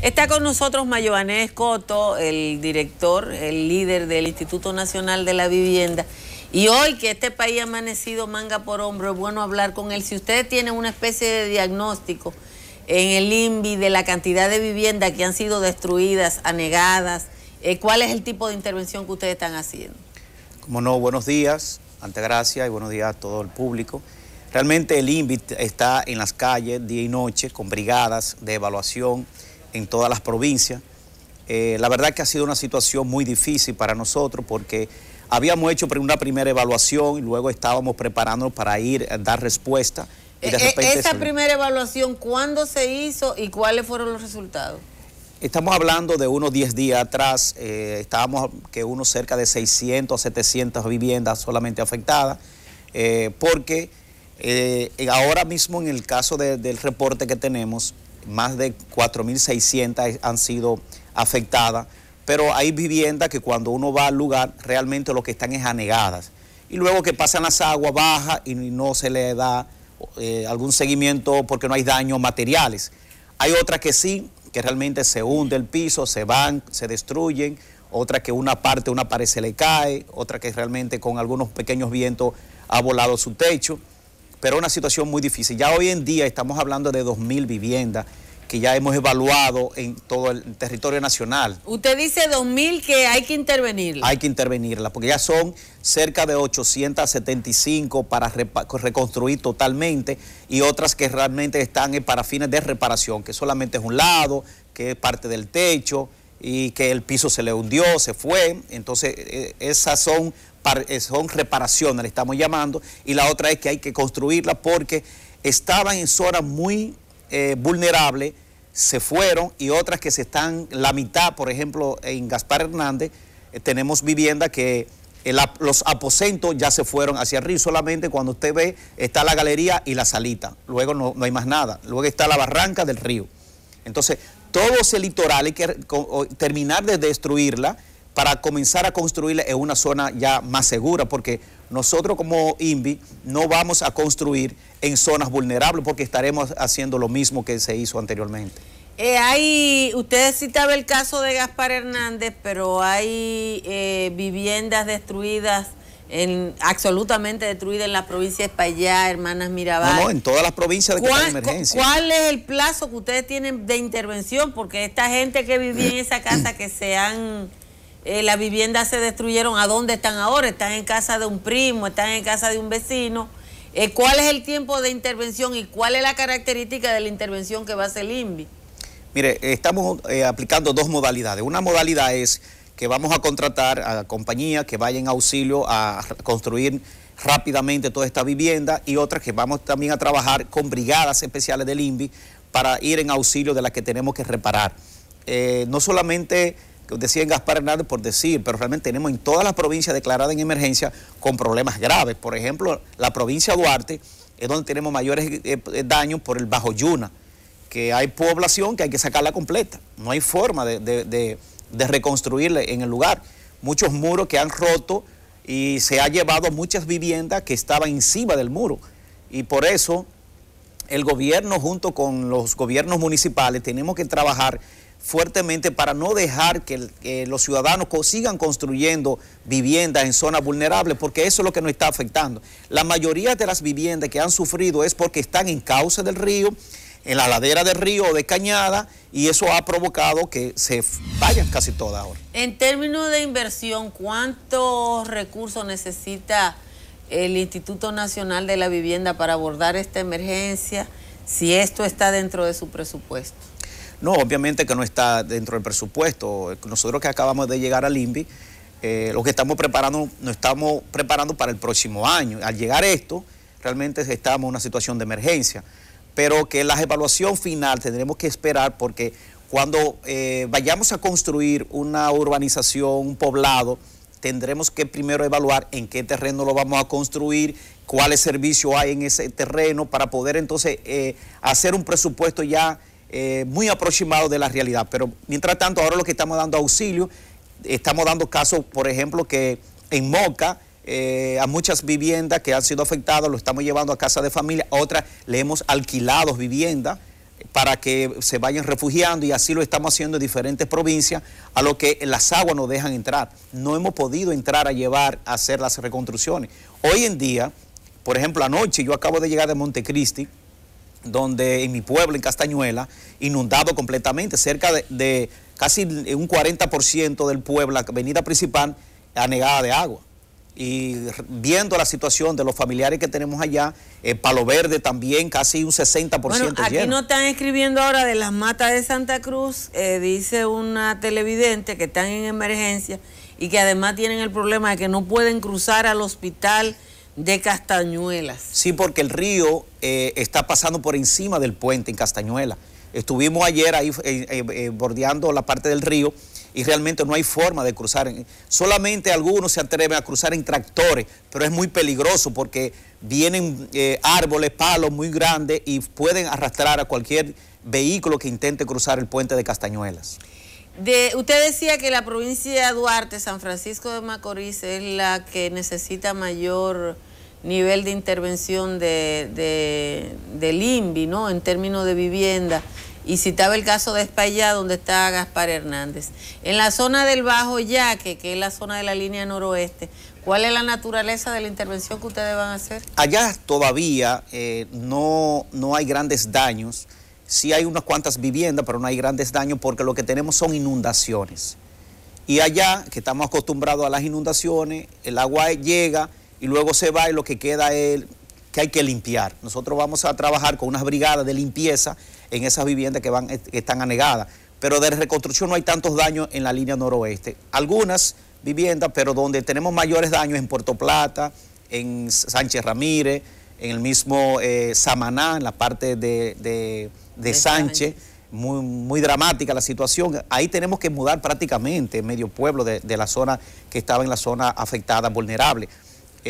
Está con nosotros Mayoané Coto, el director, el líder del Instituto Nacional de la Vivienda. Y hoy que este país ha amanecido manga por hombro, es bueno hablar con él. Si ustedes tienen una especie de diagnóstico en el INVI de la cantidad de viviendas que han sido destruidas, anegadas, eh, ¿cuál es el tipo de intervención que ustedes están haciendo? Como no, buenos días, Antegracia, y buenos días a todo el público. Realmente el INVI está en las calles día y noche con brigadas de evaluación en todas las provincias. Eh, la verdad que ha sido una situación muy difícil para nosotros porque habíamos hecho una primera evaluación y luego estábamos preparándonos para ir a dar respuesta. Eh, eh, ¿Esa primera evaluación cuándo se hizo y cuáles fueron los resultados? Estamos hablando de unos 10 días atrás, estábamos que unos cerca de 600 a 700 viviendas solamente afectadas, porque ahora mismo en el caso del reporte que tenemos, más de 4.600 han sido afectadas, pero hay viviendas que cuando uno va al lugar realmente lo que están es anegadas. Y luego que pasan las aguas bajas y no se le da eh, algún seguimiento porque no hay daños materiales. Hay otras que sí, que realmente se hunde el piso, se van, se destruyen, otra que una parte, una pared se le cae, otra que realmente con algunos pequeños vientos ha volado su techo pero una situación muy difícil. Ya hoy en día estamos hablando de 2.000 viviendas que ya hemos evaluado en todo el territorio nacional. Usted dice 2.000 que hay que intervenirla. Hay que intervenirla, porque ya son cerca de 875 para reconstruir totalmente y otras que realmente están eh, para fines de reparación, que solamente es un lado, que es parte del techo y que el piso se le hundió, se fue. Entonces, eh, esas son eh, son reparaciones, le estamos llamando, y la otra es que hay que construirla porque estaban en zonas muy eh, vulnerables, se fueron, y otras que se están, la mitad, por ejemplo, en Gaspar Hernández, eh, tenemos vivienda que... los aposentos ya se fueron hacia arriba, solamente cuando usted ve está la galería y la salita, luego no, no hay más nada, luego está la barranca del río. Entonces, todo ese litoral hay que terminar de destruirla para comenzar a construir en una zona ya más segura, porque nosotros como INVI no vamos a construir en zonas vulnerables porque estaremos haciendo lo mismo que se hizo anteriormente. Eh, hay, usted citaba el caso de Gaspar Hernández, pero hay eh, viviendas destruidas, en, absolutamente destruidas en la provincia de Espaillá, Hermanas Mirabal. No, en todas las provincias de ¿Cuál, emergencia. ¿Cuál es el plazo que ustedes tienen de intervención? Porque esta gente que vivía en esa casa que se han eh, las viviendas se destruyeron, ¿a dónde están ahora? Están en casa de un primo, están en casa de un vecino. Eh, ¿Cuál es el tiempo de intervención y cuál es la característica de la intervención que va a hacer el INVI? Mire, estamos eh, aplicando dos modalidades. Una modalidad es que vamos a contratar a compañías que vayan a auxilio a construir rápidamente toda esta vivienda y otra que vamos también a trabajar con brigadas especiales del INVI para ir en auxilio de las que tenemos que reparar. no solamente decían Gaspar Hernández por decir, pero realmente tenemos en todas las provincias declaradas en emergencia con problemas graves. Por ejemplo, la provincia de Duarte es donde tenemos mayores eh, eh, daños por el Bajo Yuna, que hay población que hay que sacarla completa. No hay forma de, de, de reconstruirla en el lugar. Muchos muros que han roto y se ha llevado muchas viviendas que estaban encima del muro. Y por eso el gobierno junto con los gobiernos municipales tenemos que trabajar fuertemente para no dejar que los ciudadanos sigan construyendo viviendas en zonas vulnerables, porque eso es lo que nos está afectando. La mayoría de las viviendas que han sufrido es porque están en cauce del río, en la ladera del río o de cañada, y eso ha provocado que se vayan casi todas ahora. En términos de inversión, ¿cuántos recursos necesita el Instituto Nacional de la Vivienda para abordar esta emergencia, si esto está dentro de su presupuesto? No, obviamente que no está dentro del presupuesto. Nosotros que acabamos de llegar al INVI, eh, lo que estamos preparando, nos estamos preparando para el próximo año. Al llegar esto, realmente estamos en una situación de emergencia. Pero que la evaluación final tendremos que esperar porque cuando eh, vayamos a construir una urbanización, un poblado, tendremos que primero evaluar en qué terreno lo vamos a construir, cuáles servicios hay en ese terreno para poder entonces eh, hacer un presupuesto ya eh, muy aproximado de la realidad. Pero mientras tanto, ahora lo que estamos dando auxilio, estamos dando casos, por ejemplo, que en Moca, eh, a muchas viviendas que han sido afectadas, lo estamos llevando a casa de familia, a otras le hemos alquilado viviendas para que se vayan refugiando y así lo estamos haciendo en diferentes provincias, a lo que las aguas nos dejan entrar. No hemos podido entrar a llevar, a hacer las reconstrucciones. Hoy en día, por ejemplo, anoche yo acabo de llegar de Montecristi, donde en mi pueblo, en Castañuela, inundado completamente, cerca de, casi un 40% del pueblo, la avenida principal, anegada de agua. Y viendo la situación de los familiares que tenemos allá, eh, Palo Verde también, casi un 60% bueno, aquí no están escribiendo ahora de las matas de Santa Cruz, eh, dice una televidente que están en emergencia y que además tienen el problema de que no pueden cruzar al hospital de Castañuelas. Sí, porque el río eh, está pasando por encima del puente en Castañuela. Estuvimos ayer ahí eh, eh, bordeando la parte del río y realmente no hay forma de cruzar. Solamente algunos se atreven a cruzar en tractores, pero es muy peligroso porque vienen árboles, palos muy grandes y pueden arrastrar a cualquier vehículo que intente cruzar el puente de Castañuelas. De, usted decía que la provincia de Duarte, San Francisco de Macorís, es la que necesita mayor nivel de intervención de, de, del ¿no? En términos de vivienda. Y citaba el caso de España, donde está Gaspar Hernández. En la zona del Bajo Yaque, que es la zona de la línea noroeste, ¿cuál es la naturaleza de la intervención que ustedes van a hacer? Allá todavía eh, no, no hay grandes daños. Sí hay unas cuantas viviendas, pero no hay grandes daños porque lo que tenemos son inundaciones. Y allá, que estamos acostumbrados a las inundaciones, el agua llega, y luego se va y lo que queda es que hay que limpiar. Nosotros vamos a trabajar con unas brigadas de limpieza en esas viviendas que, van, están anegadas. Pero de reconstrucción no hay tantos daños en la línea noroeste. Algunas viviendas, pero donde tenemos mayores daños en Puerto Plata, en Sánchez Ramírez, en el mismo eh, Samaná, en la parte de, Sánchez. Muy, muy, dramática la situación. Ahí tenemos que mudar prácticamente medio pueblo de, de la zona que estaba en la zona afectada, vulnerable.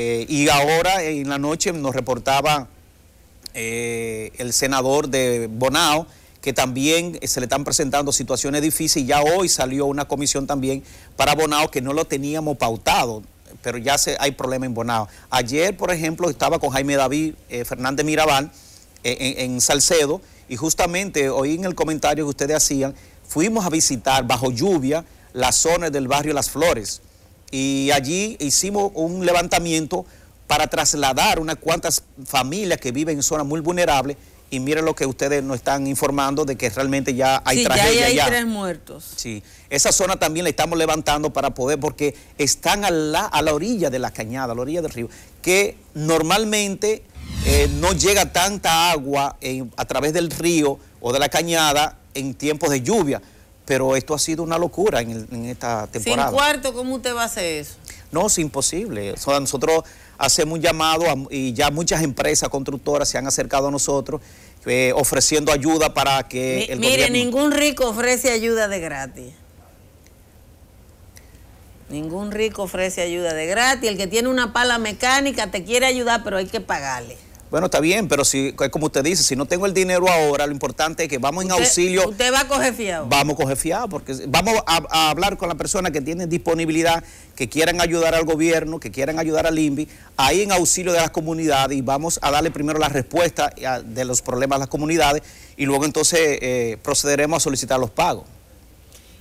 Eh, y ahora en la noche nos reportaba eh, el senador de Bonao que también eh, se le están presentando situaciones difíciles. Ya hoy salió una comisión también para Bonao que no lo teníamos pautado, pero ya se, hay problema en Bonao. Ayer, por ejemplo, estaba con Jaime David Fernández Mirabal en, en Salcedo y justamente oí en el comentario que ustedes hacían, fuimos a visitar bajo lluvia las zonas del barrio Las Flores y allí hicimos un levantamiento para trasladar unas cuantas familias que viven en zonas muy vulnerables y miren lo que ustedes nos están informando de que realmente ya hay tragedia. Ya hay, tres muertos. Sí, esa zona también la estamos levantando para poder, porque están a la, orilla de la cañada, a la orilla del río, que normalmente eh, no llega tanta agua a través del río o de la cañada en tiempos de lluvia. Pero esto ha sido una locura en, esta temporada. Sin cuarto, ¿cómo usted va a hacer eso? No, es imposible. nosotros hacemos un llamado y ya muchas empresas constructoras se han acercado a nosotros eh, ofreciendo ayuda para que el el mire, ningún rico ofrece ayuda de gratis. Ningún rico ofrece ayuda de gratis. El que tiene una pala mecánica te quiere ayudar, pero hay que pagarle. Bueno, está bien, pero si, como usted dice, si no tengo el dinero ahora, lo importante es que vamos en auxilio. Usted va a coger fiado. Vamos a coger fiado, porque vamos a, hablar con la persona que tiene disponibilidad, que quieran ayudar al gobierno, que quieran ayudar al INVI, ahí en auxilio de las comunidades y vamos a darle primero la respuesta eh, de los problemas a las comunidades y luego entonces eh, procederemos a solicitar los pagos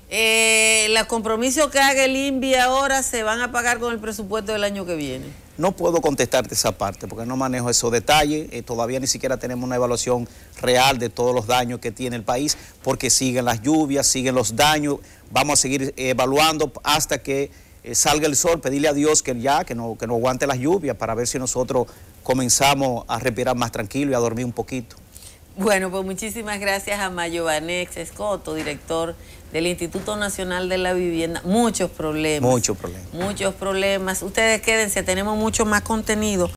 eh, los compromisos que haga el INVI ahora se van a pagar con el presupuesto del año que viene. No puedo contestarte esa parte porque no manejo esos detalles. Eh, todavía ni siquiera tenemos una evaluación real de todos los daños que tiene el país porque siguen las lluvias, siguen los daños. Vamos a seguir eh, evaluando hasta que eh, salga el sol, pedirle a Dios que ya, que no, que no aguante las lluvias para ver si nosotros comenzamos a respirar más tranquilo y a dormir un poquito. Bueno, pues muchísimas gracias a Mayobanex Escoto, director del Instituto Nacional de la Vivienda. Muchos problemas. Muchos problemas. Muchos problemas. Ustedes quédense, tenemos mucho más contenido.